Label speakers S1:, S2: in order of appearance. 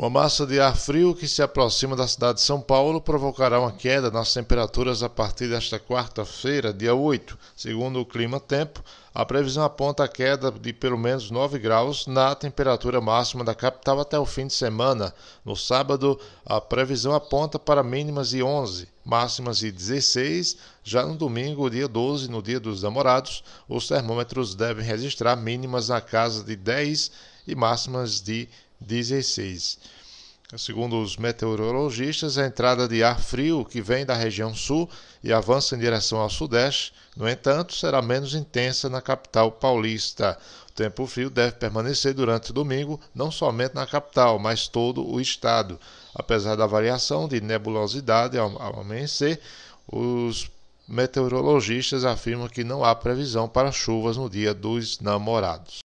S1: Uma massa de ar frio que se aproxima da cidade de São Paulo provocará uma queda nas temperaturas a partir desta quarta-feira, dia 8. Segundo o Clima Tempo, a previsão aponta a queda de pelo menos 9 graus na temperatura máxima da capital até o fim de semana. No sábado, a previsão aponta para mínimas de 11, máximas de 16. Já no domingo, dia 12, no dia dos namorados, os termômetros devem registrar mínimas na casa de 10 e máximas de 16. 16. Segundo os meteorologistas, a entrada de ar frio que vem da região sul e avança em direção ao sudeste, no entanto, será menos intensa na capital paulista. O tempo frio deve permanecer durante domingo, não somente na capital, mas todo o estado. Apesar da variação de nebulosidade ao amanhecer, os meteorologistas afirmam que não há previsão para chuvas no dia dos
S2: namorados.